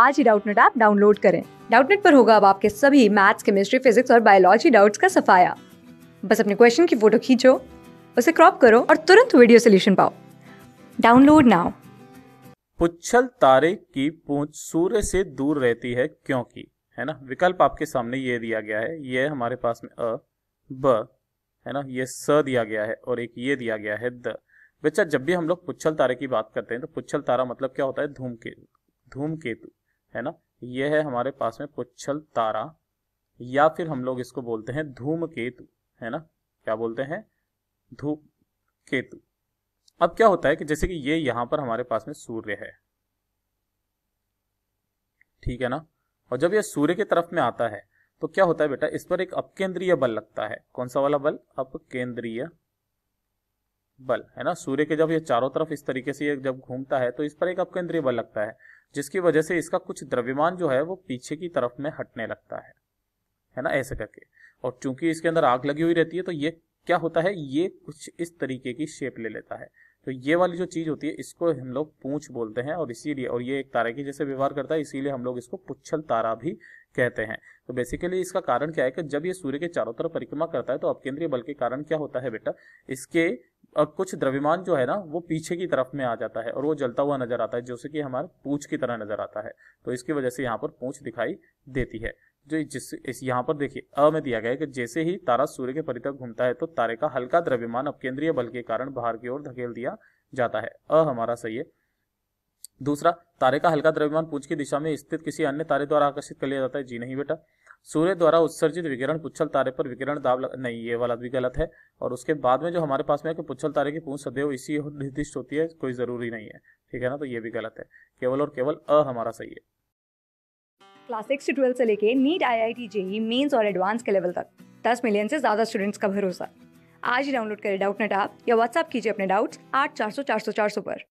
आज ही Doubtnut app download करें डाउटनेट पर होगा अब आपके सभी मैथ्स केमिस्ट्री फिजिक्स और बायोलॉजी डाउट्स का सफाया बस अपने क्वेश्चन की फोटो खींचो उसे क्रॉप करो और तुरंत वीडियो सोल्यूशन पाओ डाउनलोड नाउ पुच्छल तारे की पूंछ सूर्य से दूर रहती है क्योंकि है ना विकल्प आपके सामने ये दिया गया है ये हमारे पास में अ ब है ना ये स दिया गया है और एक ये दिया गया है द बच्चा जब भी हम लोग पुच्छल तारे की बात करते हैं तो पुच्छल तारा मतलब क्या होता है धूमकेतु धूमकेतु है ना ये है हमारे पास में पुच्छल तारा या फिर हम लोग इसको बोलते हैं धूम केतु है ना क्या बोलते हैं धूम केतु अब क्या होता है कि जैसे कि ये यहां पर हमारे पास में सूर्य है ठीक है ना और जब ये सूर्य की तरफ में आता है तो क्या होता है बेटा इस पर एक अपकेंद्रीय बल लगता है कौन सा वाला बल अपकेंद्रीय बल है ना सूर्य के जब ये चारों तरफ इस तरीके से ये जब घूमता है तो इस पर एक अपकेंद्रीय बल लगता है जिसकी वजह से इसका कुछ द्रव्यमान जो है वो पीछे की तरफ में हटने लगता है है ना ऐसे करके और चूंकि इसके अंदर आग लगी हुई रहती है तो ये क्या होता है ये कुछ इस तरीके की शेप ले लेता है तो ये वाली जो चीज होती है इसको हम लोग पूछ बोलते हैं और इसीलिए और ये एक तारे की जैसे व्यवहार करता है इसीलिए हम लोग इसको पुच्छल तारा भी कहते हैं तो बेसिकली इसका कारण क्या है कि जब ये सूर्य के चारों तरफ परिक्रमा करता है तो अपकेंद्रीय बल के कारण क्या होता है बेटा इसके कुछ द्रव्यमान जो है ना वो पीछे की तरफ में आ जाता है और वो जलता हुआ नजर आता है जैसे कि हमारे पूछ की तरह नजर आता है तो इसकी वजह से यहाँ पर पूछ दिखाई देती है जो जिस इस यहाँ पर देखिए अ में दिया गया है कि जैसे ही तारा सूर्य के परितक घूमता है तो तारे का हल्का द्रव्यमान अपकेंद्रीय बल के कारण बाहर की ओर धकेल दिया जाता है अ हमारा सही है दूसरा तारे का हल्का द्रव्यमान पुंज की दिशा में स्थित किसी अन्य तारे द्वारा आकर्षित कर लिया जाता है जी नहीं बेटा सूर्य द्वारा उत्सर्जित विकिरण पुच्छल तारे पर विकिरण दाब लग... नहीं ये वाला भी गलत है और उसके बाद में जो हमारे पास में है कि पुच्छल तारे की पूंछ सदैव इसी निर्दिष्ट होती है कोई जरूरी नहीं है ठीक है ना तो ये भी गलत है केवल और केवल अ हमारा सही है क्लास सिक्स से ट्वेल्थ से लेके NEET I I T JEE mains और एडवांस के लेवल तक दस मिलियन से ज्यादा स्टूडेंट्स का भरोसा आज ही डाउनलोड करें डाउट नेट आप या व्हाट्सअप कीजिए अपने डाउट्स आठ चार सौ चार सौ चार सौ पर